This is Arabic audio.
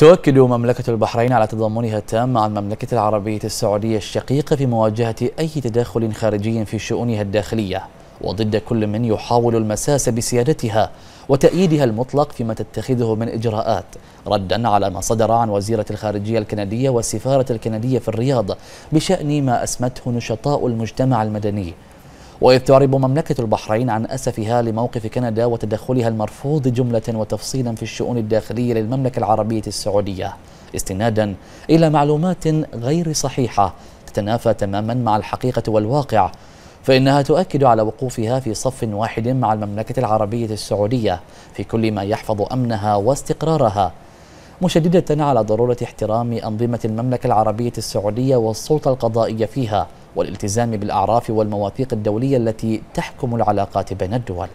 تؤكد مملكة البحرين على تضامنها التام مع المملكة العربية السعودية الشقيقة في مواجهة أي تدخل خارجي في شؤونها الداخلية وضد كل من يحاول المساس بسيادتها وتأييدها المطلق فيما تتخذه من إجراءات ردا على ما صدر عن وزيرة الخارجية الكندية والسفارة الكندية في الرياض بشأن ما أسمته نشطاء المجتمع المدني وإذ تعرب مملكة البحرين عن أسفها لموقف كندا وتدخلها المرفوض جملة وتفصيلا في الشؤون الداخلية للمملكة العربية السعودية استنادا إلى معلومات غير صحيحة تتنافى تماما مع الحقيقة والواقع فإنها تؤكد على وقوفها في صف واحد مع المملكة العربية السعودية في كل ما يحفظ أمنها واستقرارها مشددة على ضرورة احترام أنظمة المملكة العربية السعودية والسلطة القضائية فيها والالتزام بالأعراف والمواثيق الدولية التي تحكم العلاقات بين الدول